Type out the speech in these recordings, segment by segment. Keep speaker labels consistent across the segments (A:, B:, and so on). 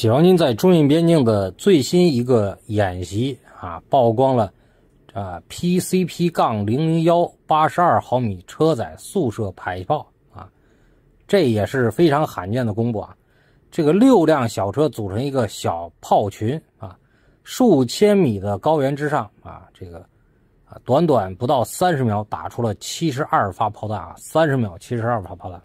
A: 解放军在中印边境的最新一个演习啊，曝光了啊 PCP 杠零零幺八十二毫米车载速射迫击炮啊，这也是非常罕见的公布啊。这个六辆小车组成一个小炮群啊，数千米的高原之上啊，这个啊，短短不到三十秒打出了七十二发炮弹啊，三十秒七十二发炮弹。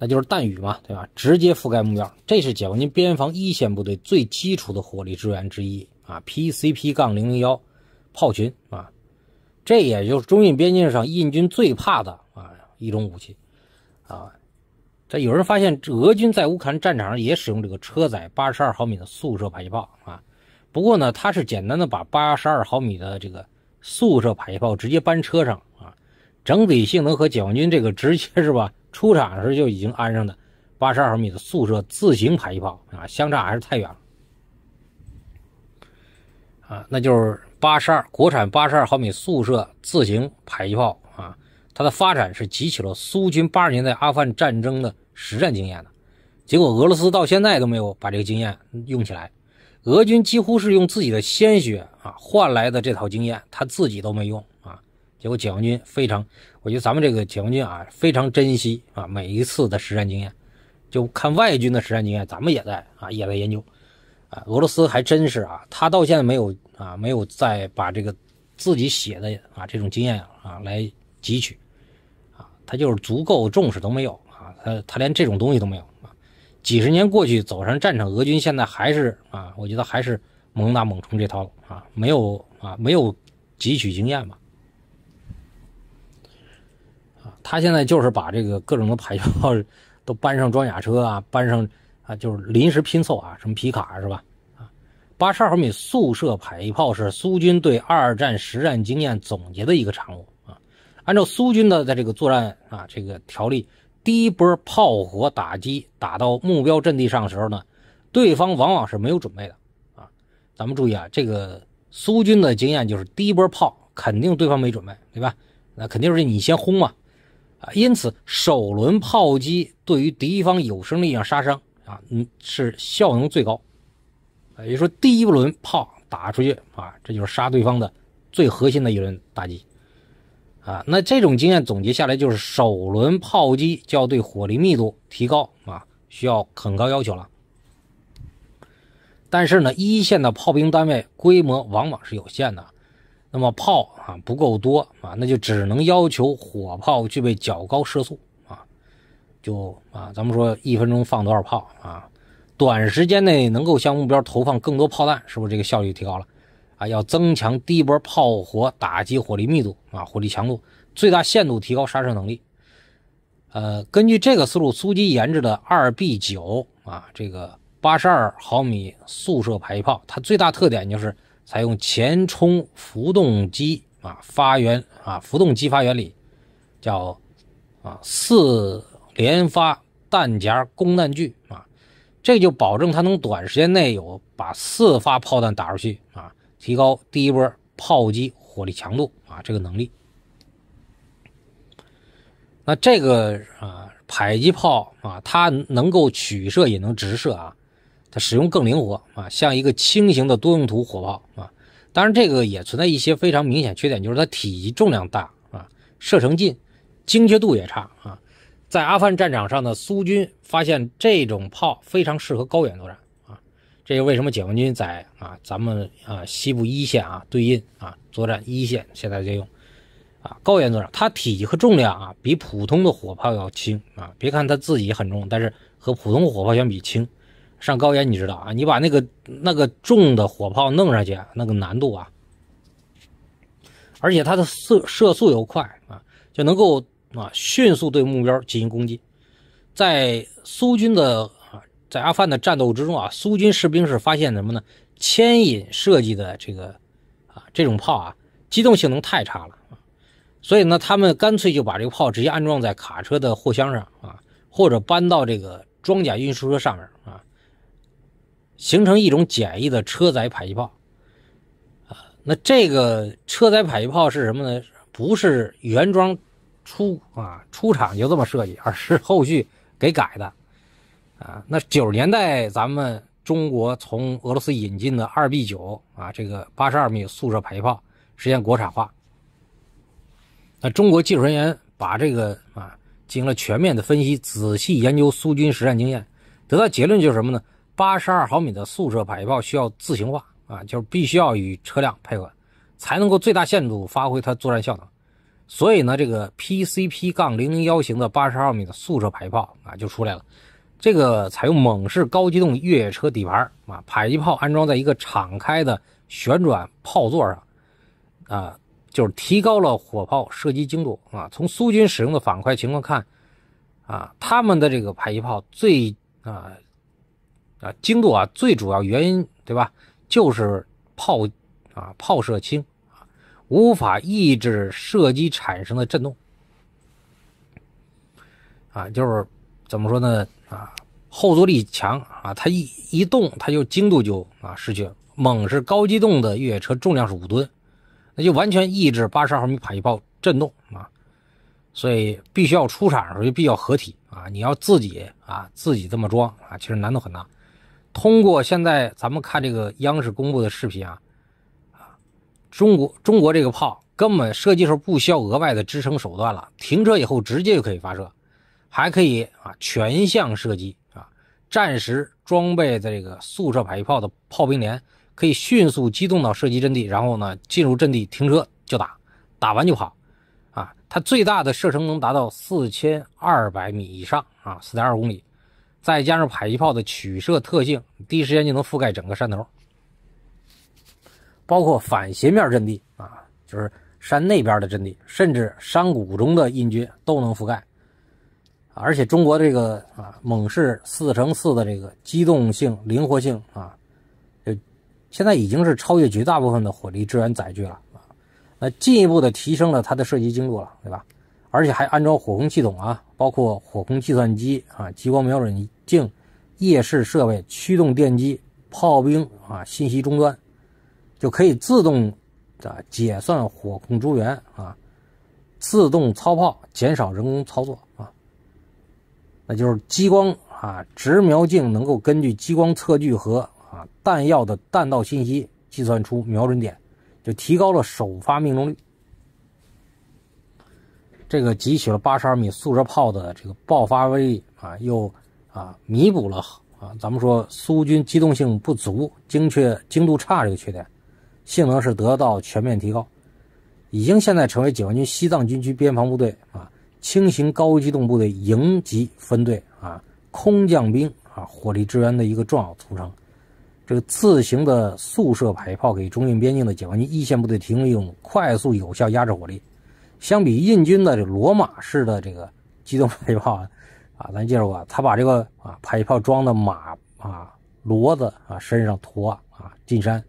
A: 那就是弹雨嘛，对吧？直接覆盖目标，这是解放军边防一线部队最基础的火力支援之一啊。PCP 杠零零幺炮群啊，这也就是中印边境上印军最怕的啊一种武器啊。这有人发现，俄军在乌克兰战场上也使用这个车载八十二毫米的速射迫击炮啊。不过呢，他是简单的把八十二毫米的这个速射迫击炮直接搬车上啊，整体性能和解放军这个直接是吧？出厂时就已经安上的八十二毫米的速射自行迫击炮啊，相差还是太远了啊！那就是八十二国产八十二毫米速射自行迫击炮啊，它的发展是汲取了苏军八十年代阿富汗战争的实战经验的，结果俄罗斯到现在都没有把这个经验用起来，俄军几乎是用自己的鲜血啊换来的这套经验，他自己都没用啊！结果解放军非常。我觉得咱们这个解放军啊，非常珍惜啊每一次的实战经验，就看外军的实战经验，咱们也在啊也在研究。啊，俄罗斯还真是啊，他到现在没有啊没有再把这个自己写的啊这种经验啊来汲取，啊，他就是足够重视都没有啊，他他连这种东西都没有啊。几十年过去走上战场，俄军现在还是啊，我觉得还是猛打猛冲这套啊，没有啊没有汲取经验吧。他现在就是把这个各种的迫击炮都搬上装甲车啊，搬上啊，就是临时拼凑啊，什么皮卡是吧？啊，八十二毫米速射迫击炮是苏军对二战实战经验总结的一个产物啊。按照苏军的在这个作战啊这个条例，第一波炮火打击打到目标阵地上的时候呢，对方往往是没有准备的啊。咱们注意啊，这个苏军的经验就是第一波炮肯定对方没准备，对吧？那肯定是你先轰嘛。啊，因此首轮炮击对于敌方有生力量杀伤啊，嗯，是效能最高。也就说，第一轮炮打出去啊，这就是杀对方的最核心的一轮打击。啊，那这种经验总结下来，就是首轮炮击就要对火力密度提高啊，需要很高要求了。但是呢，一线的炮兵单位规模往往是有限的。那么炮啊不够多啊，那就只能要求火炮具备较高射速啊，就啊，咱们说一分钟放多少炮啊，短时间内能够向目标投放更多炮弹，是不是这个效率提高了啊？要增强第一波炮火打击火力密度啊，火力强度，最大限度提高杀伤能力。呃，根据这个思路，苏机研制的二 B 九啊，这个八十二毫米速射迫击炮，它最大特点就是。采用前冲浮动机啊，发源啊，浮动机发原理，叫啊四连发弹夹供弹具啊，这就保证它能短时间内有把四发炮弹打出去啊，提高第一波炮击火力强度啊，这个能力。那这个啊，迫击炮啊，它能够取射也能直射啊。它使用更灵活啊，像一个轻型的多用途火炮啊。当然，这个也存在一些非常明显缺点，就是它体积重量大啊，射程近，精确度也差啊。在阿富汗战场上的苏军发现这种炮非常适合高原作战啊，这就为什么解放军在啊咱们啊西部一线啊对印啊作战一线现在在用啊高原作战，它体积和重量啊比普通的火炮要轻啊。别看它自己很重，但是和普通火炮相比轻。上高原你知道啊？你把那个那个重的火炮弄上去，那个难度啊！而且它的射射速又快啊，就能够啊迅速对目标进行攻击。在苏军的啊，在阿富汗的战斗之中啊，苏军士兵是发现什么呢？牵引设计的这个啊这种炮啊，机动性能太差了所以呢，他们干脆就把这个炮直接安装在卡车的货箱上啊，或者搬到这个装甲运输车上面啊。形成一种简易的车载迫击炮，啊，那这个车载迫击炮是什么呢？不是原装出啊，出厂就这么设计，而是后续给改的，啊，那九十年代咱们中国从俄罗斯引进的二 B 九啊，这个八十二米速射迫击炮实现国产化，那中国技术人员把这个啊进行了全面的分析，仔细研究苏军实战经验，得到结论就是什么呢？八十二毫米的速射迫击炮需要自行化啊，就是必须要与车辆配合，才能够最大限度发挥它作战效能。所以呢，这个 PCP-001 杠型的八十毫米的速射迫击炮啊就出来了。这个采用猛士高机动越野车底盘啊，迫击炮安装在一个敞开的旋转炮座上啊，就是提高了火炮射击精度啊。从苏军使用的反馈情况看啊，他们的这个迫击炮最啊。啊，精度啊，最主要原因对吧？就是炮啊，炮射轻啊，无法抑制射击产生的震动啊。就是怎么说呢？啊，后坐力强啊，它一一动，它就精度就啊失去。了。猛是高机动的越野车，重量是五吨，那就完全抑制八十二毫米迫击炮震动啊。所以必须要出厂的时候就比较合体啊，你要自己啊自己这么装啊，其实难度很大。通过现在咱们看这个央视公布的视频啊，啊，中国中国这个炮根本射击时候不需要额外的支撑手段了，停车以后直接就可以发射，还可以啊全向射击啊。战时装备的这个速射迫击炮的炮兵连可以迅速机动到射击阵地，然后呢进入阵地停车就打，打完就跑，啊，它最大的射程能达到四千二百米以上啊，四点二公里。再加上迫击炮的取射特性，第一时间就能覆盖整个山头，包括反斜面阵地啊，就是山那边的阵地，甚至山谷中的印军都能覆盖。而且中国这个啊，猛士四乘四的这个机动性、灵活性啊，就现在已经是超越绝大部分的火力支援载具了啊。那进一步的提升了它的射击精度了，对吧？而且还安装火控系统啊，包括火控计算机啊、激光瞄准镜、夜视设备、驱动电机、炮兵啊、信息终端，就可以自动的解算火控诸元啊，自动操炮，减少人工操作啊。那就是激光啊直瞄镜能够根据激光测距和啊弹药的弹道信息计算出瞄准点，就提高了首发命中率。这个汲取了八十二米速射炮的这个爆发威力啊，又啊弥补了啊咱们说苏军机动性不足、精确精度差这个缺点，性能是得到全面提高，已经现在成为解放军西藏军区边防部队啊轻型高机动部队营级分队啊空降兵啊火力支援的一个重要组成。这个自行的速射迫炮给中印边境的解放军一线部队提供一种快速有效压制火力。相比印军的这罗马式的这个机动迫击炮啊，啊，咱介绍过，他把这个啊迫击炮装的马啊、骡子啊身上驮啊进山，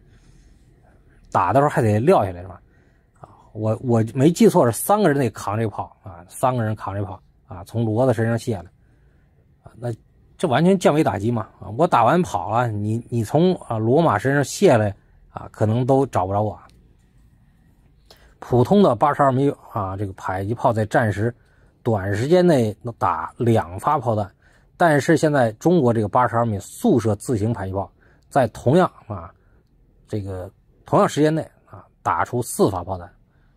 A: 打的时候还得撂下来是吧？啊，我我没记错是三个人得扛这炮啊，三个人扛这炮啊，从骡子身上卸了啊，那这完全降维打击嘛啊，我打完跑了，你你从啊罗马身上卸了啊，可能都找不着我。普通的八十二米啊，这个迫击炮在战时，短时间内能打两发炮弹，但是现在中国这个八十二米速射自行迫击炮，在同样啊这个同样时间内啊打出四发炮弹，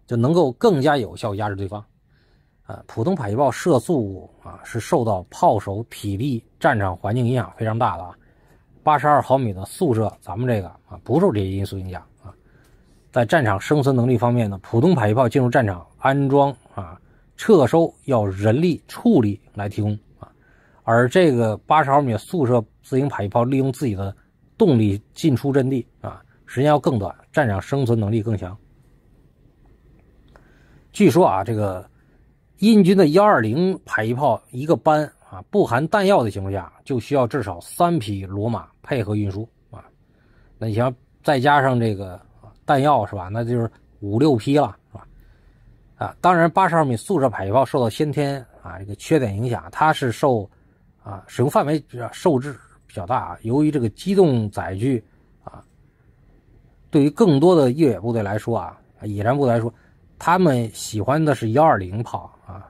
A: 就能够更加有效压制对方。呃，普通迫击炮射速啊是受到炮手体力、战场环境影响非常大的啊，八十二毫米的速射，咱们这个啊不受这些因素影响。在战场生存能力方面呢，普通迫击炮进入战场安装啊、撤收要人力畜力来提供啊，而这个八十毫米速射自行迫击炮利用自己的动力进出阵地啊，时间要更短，战场生存能力更强。据说啊，这个印军的幺二零迫击炮一个班啊，不含弹药的情况下，就需要至少三匹骡马配合运输啊，那你想再加上这个。弹药是吧？那就是五六批了，是吧？啊，当然，八十二米速射迫击炮受到先天啊这个缺点影响，它是受啊使用范围比较受制比较大。啊。由于这个机动载具啊，对于更多的越野部队来说啊，野战部队来说，他们喜欢的是幺二零炮啊，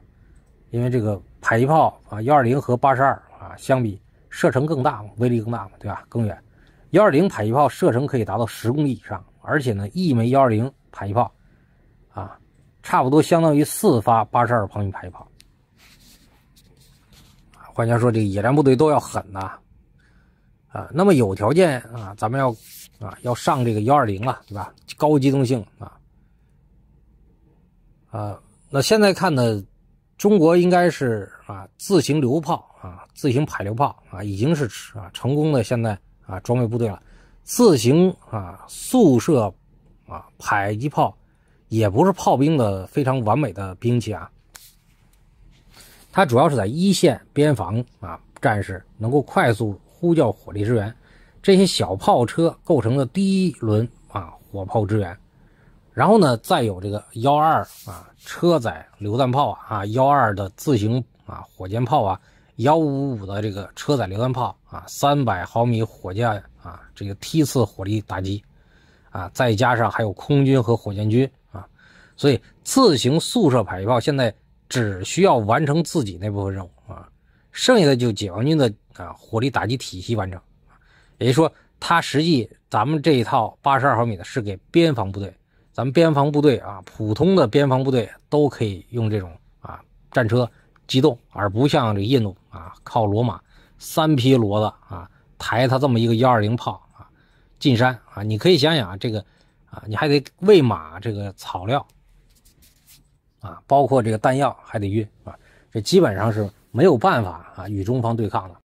A: 因为这个迫击炮啊幺二零和八十二啊相比，射程更大嘛，威力更大嘛，对吧？更远，幺二零迫击炮射程可以达到十公里以上。而且呢，一枚幺二零迫击炮，啊，差不多相当于四发八十二毫米迫击炮。换句话说，这个野战部队都要狠呐，啊，那么有条件啊，咱们要啊要上这个幺二零了，对吧？高机动性啊，啊，那现在看呢，中国应该是啊自行榴炮啊自行迫榴炮啊，已经是啊成功的现在啊装备部队了。自行啊，速射啊，迫击炮，也不是炮兵的非常完美的兵器啊。它主要是在一线边防啊，战士能够快速呼叫火力支援，这些小炮车构成的第一轮啊，火炮支援。然后呢，再有这个幺二啊，车载榴弹炮啊，啊幺二的自行啊，火箭炮啊。幺五五的这个车载榴弹炮啊，三百毫米火箭啊，这个梯次火力打击啊，再加上还有空军和火箭军啊，所以自行速射迫击炮现在只需要完成自己那部分任务啊，剩下的就解放军的啊火力打击体系完成。也就是说，它实际咱们这一套八十二毫米的，是给边防部队，咱们边防部队啊，普通的边防部队都可以用这种啊战车。机动，而不像这印度啊，靠骡马，三匹骡子啊，抬他这么一个幺二零炮啊，进山啊，你可以想想这个啊，你还得喂马这个草料，啊，包括这个弹药还得运啊，这基本上是没有办法啊与中方对抗的。